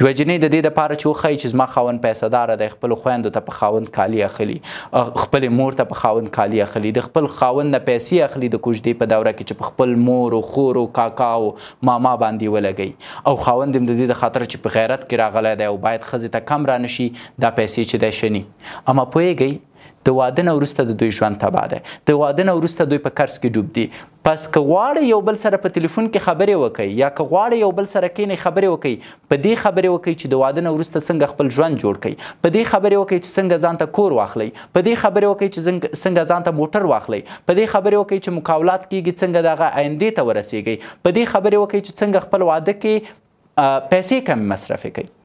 یو جنې د دې لپاره چې وخی چې زما خاون پیسې دار د خپل خويندو ته په خاون کالی اخلي خپل مور ته په خاون کالی اخلي د خپل خاون نه پیسې اخلي د کوژدې په دوره کې چې په خپل مور او خور او کاکا او ماما باندې ولګي او خاون د دې د خاطر چې په غیرت کې راغلی دی او باید خزه ته کم را نشي دا پیسې چې د شنی اما پويږي د واده نه وروسته د دوی ژوند تباه ده د واده نه وروسته دوی په قرض کې ډوب دي پس که غواړی یو بل سره په تلیفون کې خبرې وکړي یا که غواړی یو بل سره کینې خبرې وکړي په دې خبرې وکړي چې د واده نه وروسته څنګه خپل ژوند جوړ کړي په دې خبرې وکړي چې څنګه ځان ته کور واخلي په دې خبرې وکړي چې څنګه ځان ته موټر واخلي په دې خبرې وکړي چې مقاولات کیږي څنګه دغه آیندې ته ورسیږي په دې خبرې وکړي چې څنګه خپل واده کې پیسې کم مصرف کړي